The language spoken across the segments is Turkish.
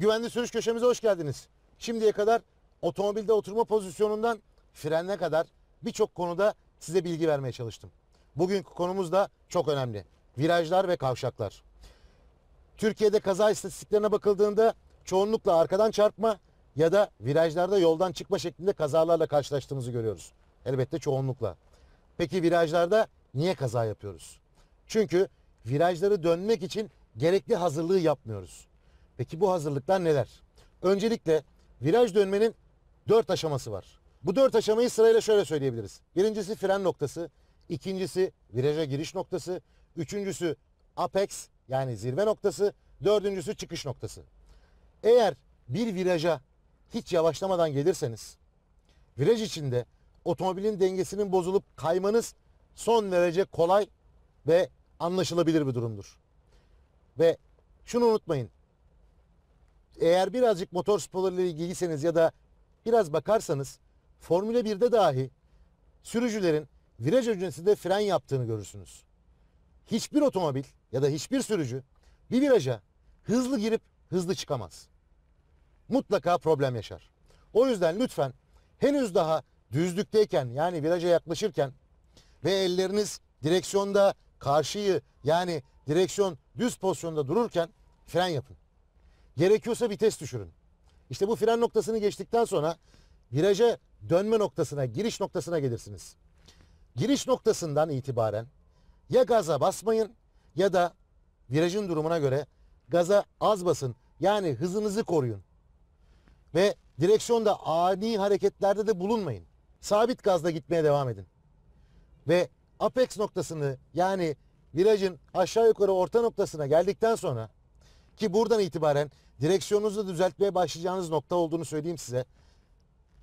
Güvenli sürüş köşemize hoş geldiniz. Şimdiye kadar otomobilde oturma pozisyonundan frenle kadar birçok konuda size bilgi vermeye çalıştım. Bugünkü konumuz da çok önemli. Virajlar ve kavşaklar. Türkiye'de kaza istatistiklerine bakıldığında çoğunlukla arkadan çarpma ya da virajlarda yoldan çıkma şeklinde kazalarla karşılaştığımızı görüyoruz. Elbette çoğunlukla. Peki virajlarda niye kaza yapıyoruz? Çünkü virajları dönmek için gerekli hazırlığı yapmıyoruz. Peki bu hazırlıklar neler? Öncelikle viraj dönmenin dört aşaması var. Bu dört aşamayı sırayla şöyle söyleyebiliriz. Birincisi fren noktası, ikincisi viraja giriş noktası, üçüncüsü apex yani zirve noktası, dördüncüsü çıkış noktası. Eğer bir viraja hiç yavaşlamadan gelirseniz, viraj içinde otomobilin dengesinin bozulup kaymanız son derece kolay ve anlaşılabilir bir durumdur. Ve şunu unutmayın, eğer birazcık motor sporlarıyla ilgiliyseniz ya da biraz bakarsanız Formula 1'de dahi sürücülerin viraj öncesinde fren yaptığını görürsünüz. Hiçbir otomobil ya da hiçbir sürücü bir viraja hızlı girip hızlı çıkamaz. Mutlaka problem yaşar. O yüzden lütfen henüz daha düzlükteyken yani viraja yaklaşırken ve elleriniz direksiyonda karşıyı yani direksiyon düz pozisyonda dururken fren yapın. Gerekiyorsa vites düşürün. İşte bu fren noktasını geçtikten sonra viraja dönme noktasına, giriş noktasına gelirsiniz. Giriş noktasından itibaren ya gaza basmayın ya da virajın durumuna göre gaza az basın. Yani hızınızı koruyun. Ve direksiyonda ani hareketlerde de bulunmayın. Sabit gazla gitmeye devam edin. Ve apex noktasını yani virajın aşağı yukarı orta noktasına geldikten sonra ki buradan itibaren direksiyonunuzu düzeltmeye başlayacağınız nokta olduğunu söyleyeyim size.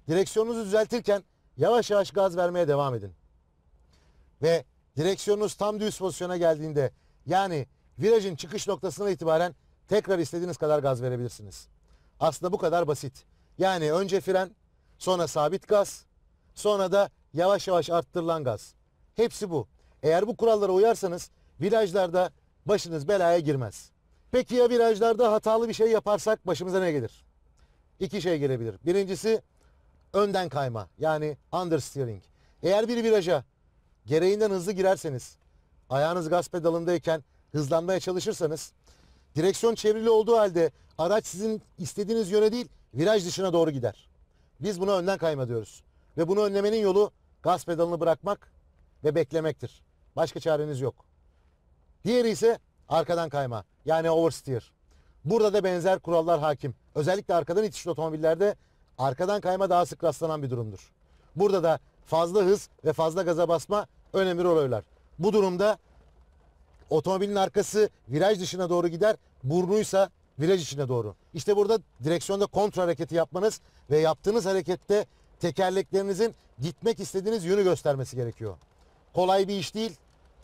Direksiyonunuzu düzeltirken yavaş yavaş gaz vermeye devam edin. Ve direksiyonunuz tam düz pozisyona geldiğinde yani virajın çıkış noktasına itibaren tekrar istediğiniz kadar gaz verebilirsiniz. Aslında bu kadar basit. Yani önce fren, sonra sabit gaz, sonra da yavaş yavaş arttırılan gaz. Hepsi bu. Eğer bu kurallara uyarsanız virajlarda başınız belaya girmez. Peki ya virajlarda hatalı bir şey yaparsak başımıza ne gelir? İki şey gelebilir. Birincisi önden kayma yani understeering. Eğer bir viraja gereğinden hızlı girerseniz, ayağınız gaz pedalındayken hızlanmaya çalışırsanız, direksiyon çevrili olduğu halde araç sizin istediğiniz yöne değil viraj dışına doğru gider. Biz buna önden kayma diyoruz. Ve bunu önlemenin yolu gaz pedalını bırakmak ve beklemektir. Başka çareniz yok. Diğeri ise arkadan kayma yani oversteer. Burada da benzer kurallar hakim. Özellikle arkadan itişli otomobillerde arkadan kayma daha sık rastlanan bir durumdur. Burada da fazla hız ve fazla gaza basma önemli rol oynar. Bu durumda otomobilin arkası viraj dışına doğru gider, burnuysa viraj içine doğru. İşte burada direksiyonda kontra hareketi yapmanız ve yaptığınız harekette tekerleklerinizin gitmek istediğiniz yönü göstermesi gerekiyor. Kolay bir iş değil.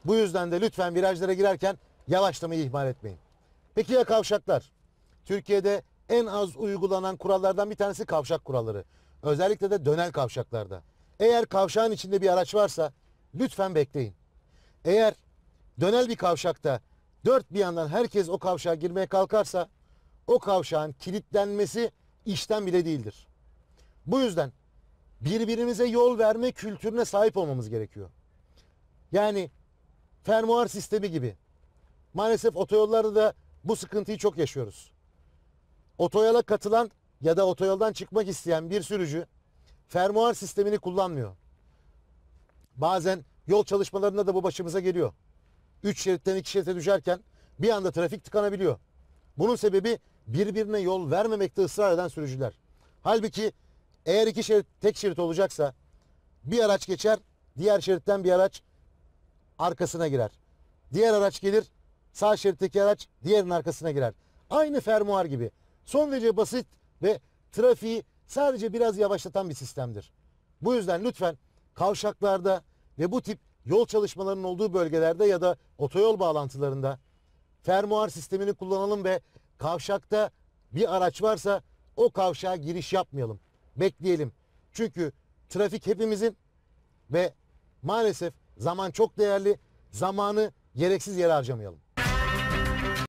Bu yüzden de lütfen virajlara girerken yavaşlamayı ihmal etmeyin. Peki ya kavşaklar? Türkiye'de en az uygulanan kurallardan bir tanesi kavşak kuralları. Özellikle de dönel kavşaklarda. Eğer kavşağın içinde bir araç varsa lütfen bekleyin. Eğer dönel bir kavşakta dört bir yandan herkes o kavşağa girmeye kalkarsa o kavşağın kilitlenmesi işten bile değildir. Bu yüzden birbirimize yol verme kültürüne sahip olmamız gerekiyor. Yani fermuar sistemi gibi. Maalesef otoyollarda da bu sıkıntıyı çok yaşıyoruz. Otoyola katılan ya da otoyoldan çıkmak isteyen bir sürücü fermuar sistemini kullanmıyor. Bazen yol çalışmalarında da bu başımıza geliyor. 3 şeritten 2 şerite düşerken bir anda trafik tıkanabiliyor. Bunun sebebi birbirine yol vermemekte ısrar eden sürücüler. Halbuki eğer iki şerit tek şerit olacaksa bir araç geçer, diğer şeritten bir araç arkasına girer. Diğer araç gelir, sağ şeritteki araç diğerinin arkasına girer. Aynı fermuar gibi. Son derece basit ve trafiği sadece biraz yavaşlatan bir sistemdir. Bu yüzden lütfen kavşaklarda ve bu tip yol çalışmalarının olduğu bölgelerde ya da otoyol bağlantılarında fermuar sistemini kullanalım ve kavşakta bir araç varsa o kavşağa giriş yapmayalım. Bekleyelim. Çünkü trafik hepimizin ve maalesef zaman çok değerli. Zamanı gereksiz yere harcamayalım.